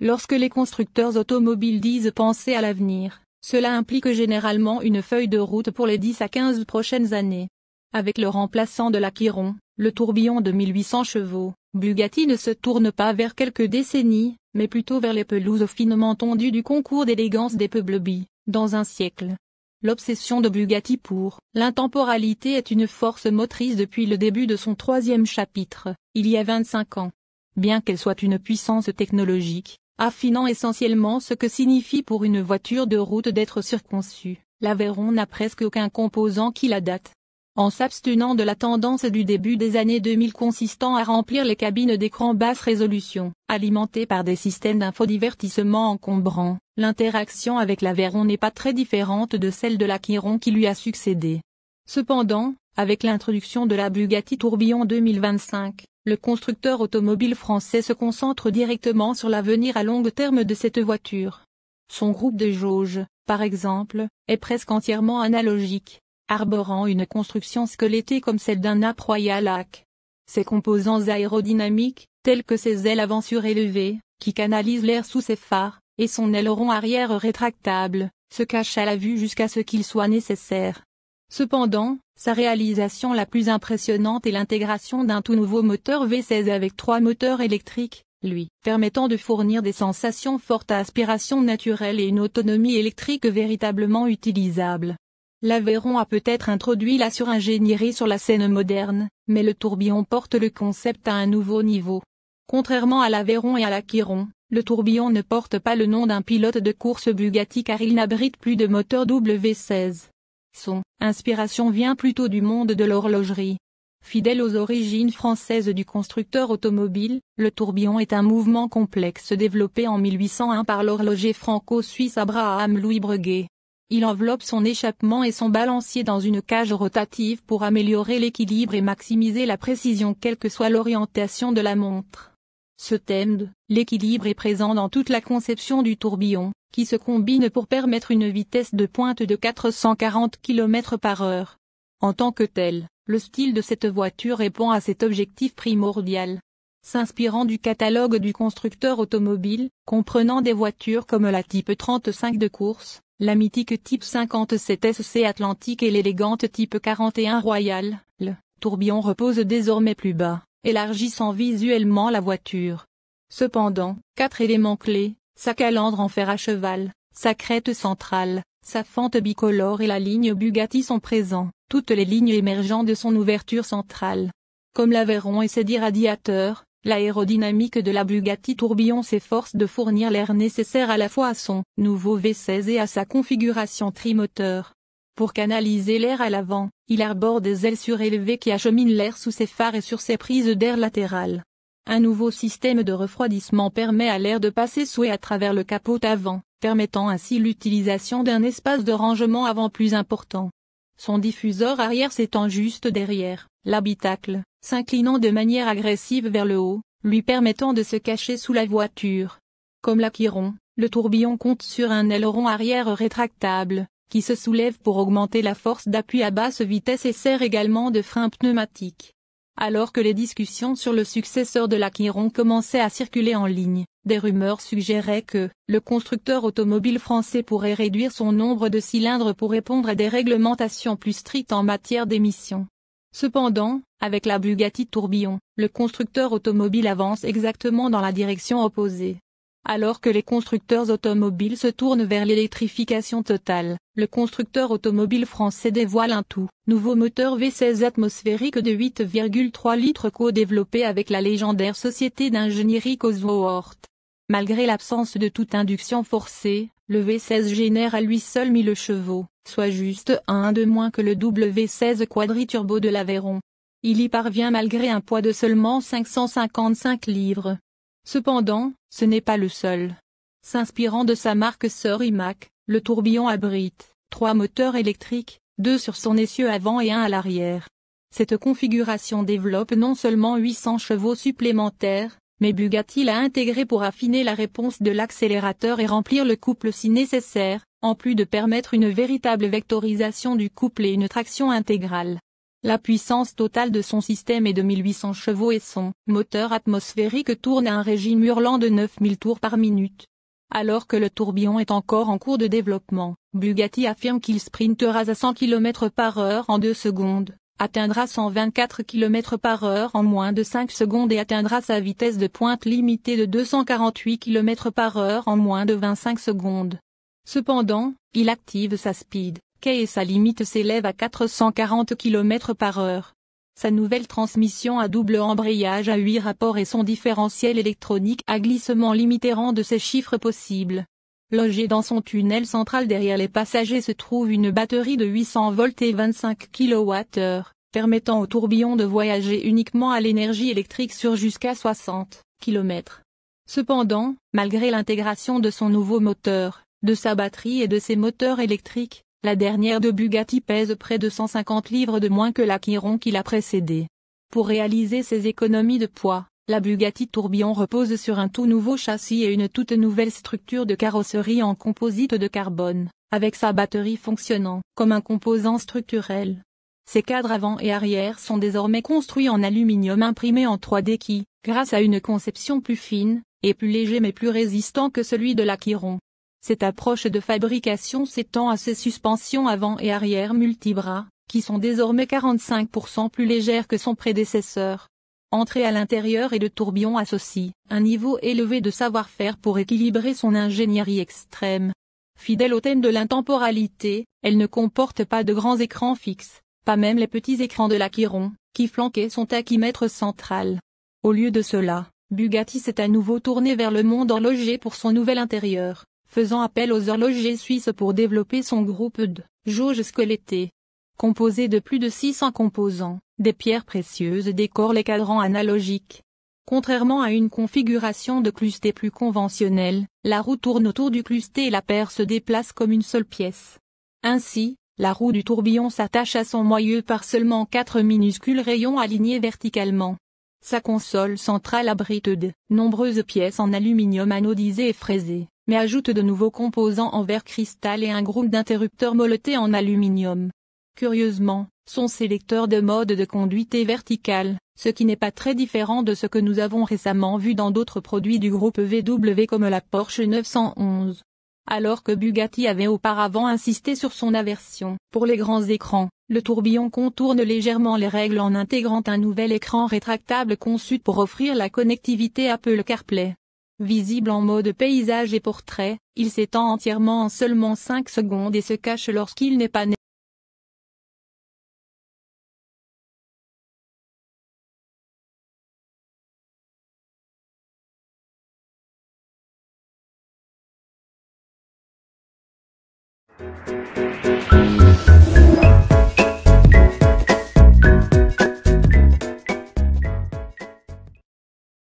Lorsque les constructeurs automobiles disent penser à l'avenir, cela implique généralement une feuille de route pour les 10 à 15 prochaines années. Avec le remplaçant de l'Aquiron, le tourbillon de 1800 chevaux, Bugatti ne se tourne pas vers quelques décennies, mais plutôt vers les pelouses finement tondues du concours d'élégance des Peubleby, dans un siècle. L'obsession de Bugatti pour l'intemporalité est une force motrice depuis le début de son troisième chapitre, il y a 25 ans. Bien qu'elle soit une puissance technologique, affinant essentiellement ce que signifie pour une voiture de route d'être circonçue. L'Aveyron n'a presque aucun composant qui la date. En s'abstenant de la tendance du début des années 2000 consistant à remplir les cabines d'écran basse résolution, alimentées par des systèmes d'infodivertissement encombrants, l'interaction avec l'Aveyron n'est pas très différente de celle de l'Aquiron qui lui a succédé. Cependant, avec l'introduction de la Bugatti Tourbillon 2025, le constructeur automobile français se concentre directement sur l'avenir à long terme de cette voiture. Son groupe de jauge, par exemple, est presque entièrement analogique, arborant une construction squelettée comme celle d'un nappe Royal Ses composants aérodynamiques, tels que ses ailes avant surélevées, qui canalisent l'air sous ses phares, et son aileron arrière rétractable, se cachent à la vue jusqu'à ce qu'il soit nécessaire. Cependant, sa réalisation la plus impressionnante est l'intégration d'un tout nouveau moteur V16 avec trois moteurs électriques, lui permettant de fournir des sensations fortes à aspiration naturelle et une autonomie électrique véritablement utilisable. L'Aveyron a peut-être introduit la suringénierie sur la scène moderne, mais le tourbillon porte le concept à un nouveau niveau. Contrairement à l'Aveyron et à l'Aquiron, le tourbillon ne porte pas le nom d'un pilote de course Bugatti car il n'abrite plus de moteur W16. Son inspiration vient plutôt du monde de l'horlogerie. Fidèle aux origines françaises du constructeur automobile, le tourbillon est un mouvement complexe développé en 1801 par l'horloger franco-suisse Abraham Louis Breguet. Il enveloppe son échappement et son balancier dans une cage rotative pour améliorer l'équilibre et maximiser la précision quelle que soit l'orientation de la montre. Ce thème de l'équilibre est présent dans toute la conception du tourbillon, qui se combine pour permettre une vitesse de pointe de 440 km par heure. En tant que tel, le style de cette voiture répond à cet objectif primordial. S'inspirant du catalogue du constructeur automobile, comprenant des voitures comme la Type 35 de course, la mythique Type 57 SC Atlantique et l'élégante Type 41 Royal, le tourbillon repose désormais plus bas élargissant visuellement la voiture. Cependant, quatre éléments clés, sa calandre en fer à cheval, sa crête centrale, sa fente bicolore et la ligne Bugatti sont présents, toutes les lignes émergeant de son ouverture centrale. Comme l'Aveyron et ses dix radiateurs, l'aérodynamique de la Bugatti Tourbillon s'efforce de fournir l'air nécessaire à la fois à son nouveau V16 et à sa configuration trimoteur. Pour canaliser l'air à l'avant, il arbore des ailes surélevées qui acheminent l'air sous ses phares et sur ses prises d'air latérales. Un nouveau système de refroidissement permet à l'air de passer sous et à travers le capot avant, permettant ainsi l'utilisation d'un espace de rangement avant plus important. Son diffuseur arrière s'étend juste derrière l'habitacle, s'inclinant de manière agressive vers le haut, lui permettant de se cacher sous la voiture. Comme l'Aquiron, le tourbillon compte sur un aileron arrière rétractable, qui se soulève pour augmenter la force d'appui à basse vitesse et sert également de frein pneumatique. Alors que les discussions sur le successeur de l'Aquiron commençaient à circuler en ligne, des rumeurs suggéraient que le constructeur automobile français pourrait réduire son nombre de cylindres pour répondre à des réglementations plus strictes en matière d'émissions. Cependant, avec la Bugatti Tourbillon, le constructeur automobile avance exactement dans la direction opposée. Alors que les constructeurs automobiles se tournent vers l'électrification totale, le constructeur automobile français dévoile un tout nouveau moteur V16 atmosphérique de 8,3 litres co-développé avec la légendaire société d'ingénierie Cosworth. Malgré l'absence de toute induction forcée, le V16 génère à lui seul 1000 chevaux, soit juste un de moins que le double V16 quadriturbo de l'Aveyron. Il y parvient malgré un poids de seulement 555 livres. Cependant, ce n'est pas le seul. S'inspirant de sa marque sœur iMac, le tourbillon abrite trois moteurs électriques, deux sur son essieu avant et un à l'arrière. Cette configuration développe non seulement 800 chevaux supplémentaires, mais Bugatti l'a intégré pour affiner la réponse de l'accélérateur et remplir le couple si nécessaire, en plus de permettre une véritable vectorisation du couple et une traction intégrale. La puissance totale de son système est de 1800 chevaux et son moteur atmosphérique tourne à un régime hurlant de 9000 tours par minute. Alors que le tourbillon est encore en cours de développement, Bugatti affirme qu'il sprintera à 100 km par heure en 2 secondes, atteindra 124 km par heure en moins de 5 secondes et atteindra sa vitesse de pointe limitée de 248 km par heure en moins de 25 secondes. Cependant, il active sa speed et sa limite s'élève à 440 km par heure. Sa nouvelle transmission à double embrayage à 8 rapports et son différentiel électronique à glissement limité rendent ces chiffres possibles. Logé dans son tunnel central derrière les passagers se trouve une batterie de 800 volts et 25 kWh, permettant au tourbillon de voyager uniquement à l'énergie électrique sur jusqu'à 60 km. Cependant, malgré l'intégration de son nouveau moteur, de sa batterie et de ses moteurs électriques, la dernière de Bugatti pèse près de 150 livres de moins que l'Aquiron qui l'a précédée. Pour réaliser ses économies de poids, la Bugatti Tourbillon repose sur un tout nouveau châssis et une toute nouvelle structure de carrosserie en composite de carbone, avec sa batterie fonctionnant comme un composant structurel. Ses cadres avant et arrière sont désormais construits en aluminium imprimé en 3D qui, grâce à une conception plus fine, est plus léger mais plus résistant que celui de l'Aquiron. Cette approche de fabrication s'étend à ses suspensions avant et arrière multibras, qui sont désormais 45% plus légères que son prédécesseur. Entrée à l'intérieur et le tourbillon associe un niveau élevé de savoir-faire pour équilibrer son ingénierie extrême. Fidèle au thème de l'intemporalité, elle ne comporte pas de grands écrans fixes, pas même les petits écrans de l'Aquiron, qui flanquaient son tachymètre central. Au lieu de cela, Bugatti s'est à nouveau tourné vers le monde horloger pour son nouvel intérieur, faisant appel aux horlogers suisses pour développer son groupe de jauge squelettée. Composé de plus de 600 composants, des pierres précieuses décorent les cadrans analogiques. Contrairement à une configuration de clusté plus conventionnelle, la roue tourne autour du clusté et la paire se déplace comme une seule pièce. Ainsi, la roue du tourbillon s'attache à son moyeu par seulement quatre minuscules rayons alignés verticalement. Sa console centrale abrite de nombreuses pièces en aluminium anodisé et fraisé, mais ajoute de nouveaux composants en verre cristal et un groupe d'interrupteurs molletés en aluminium. Curieusement, son sélecteur de mode de conduite est vertical, ce qui n'est pas très différent de ce que nous avons récemment vu dans d'autres produits du groupe VW comme la Porsche 911. Alors que Bugatti avait auparavant insisté sur son aversion pour les grands écrans, le tourbillon contourne légèrement les règles en intégrant un nouvel écran rétractable conçu pour offrir la connectivité Apple CarPlay. Visible en mode paysage et portrait, il s'étend entièrement en seulement 5 secondes et se cache lorsqu'il n'est pas né.